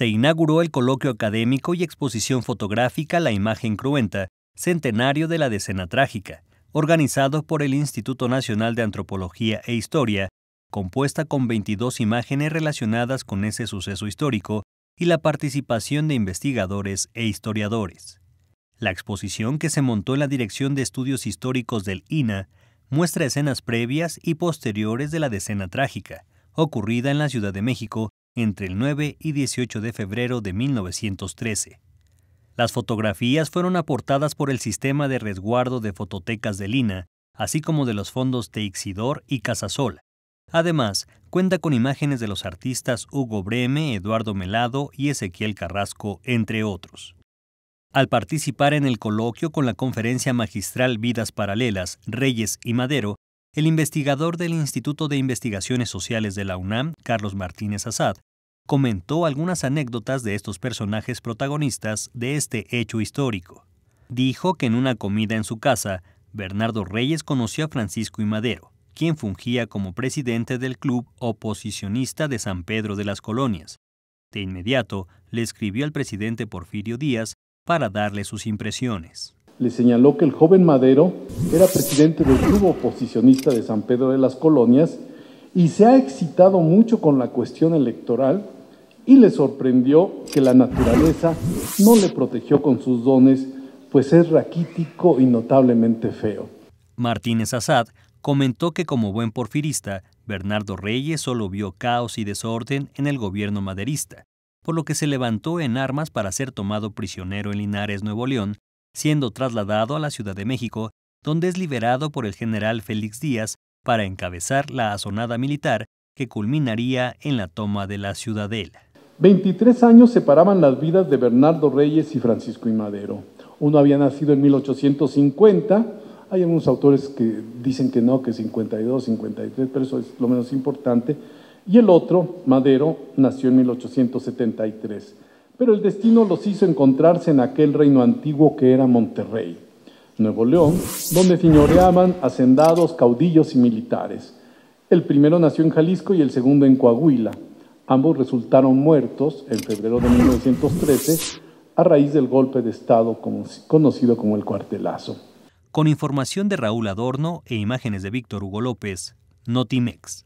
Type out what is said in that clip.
se inauguró el coloquio académico y exposición fotográfica La imagen cruenta, centenario de la decena trágica, organizado por el Instituto Nacional de Antropología e Historia, compuesta con 22 imágenes relacionadas con ese suceso histórico y la participación de investigadores e historiadores. La exposición que se montó en la Dirección de Estudios Históricos del INA muestra escenas previas y posteriores de la decena trágica, ocurrida en la Ciudad de México entre el 9 y 18 de febrero de 1913. Las fotografías fueron aportadas por el sistema de resguardo de fototecas de Lina, así como de los fondos Teixidor y Casasol. Además, cuenta con imágenes de los artistas Hugo Breme, Eduardo Melado y Ezequiel Carrasco, entre otros. Al participar en el coloquio con la conferencia magistral Vidas Paralelas, Reyes y Madero, el investigador del Instituto de Investigaciones Sociales de la UNAM, Carlos Martínez Azad, comentó algunas anécdotas de estos personajes protagonistas de este hecho histórico. Dijo que en una comida en su casa, Bernardo Reyes conoció a Francisco y Madero, quien fungía como presidente del club oposicionista de San Pedro de las Colonias. De inmediato, le escribió al presidente Porfirio Díaz para darle sus impresiones le señaló que el joven Madero era presidente del club oposicionista de San Pedro de las Colonias y se ha excitado mucho con la cuestión electoral y le sorprendió que la naturaleza no le protegió con sus dones, pues es raquítico y notablemente feo. Martínez Azad comentó que como buen porfirista, Bernardo Reyes solo vio caos y desorden en el gobierno maderista, por lo que se levantó en armas para ser tomado prisionero en Linares, Nuevo León, siendo trasladado a la Ciudad de México, donde es liberado por el general Félix Díaz para encabezar la asonada militar que culminaría en la toma de la ciudadela. 23 años separaban las vidas de Bernardo Reyes y Francisco I. Madero. Uno había nacido en 1850, hay algunos autores que dicen que no, que 52, 53, pero eso es lo menos importante, y el otro, Madero, nació en 1873 pero el destino los hizo encontrarse en aquel reino antiguo que era Monterrey, Nuevo León, donde señoreaban hacendados, caudillos y militares. El primero nació en Jalisco y el segundo en Coahuila. Ambos resultaron muertos en febrero de 1913 a raíz del golpe de Estado conocido como el cuartelazo. Con información de Raúl Adorno e imágenes de Víctor Hugo López, Notimex.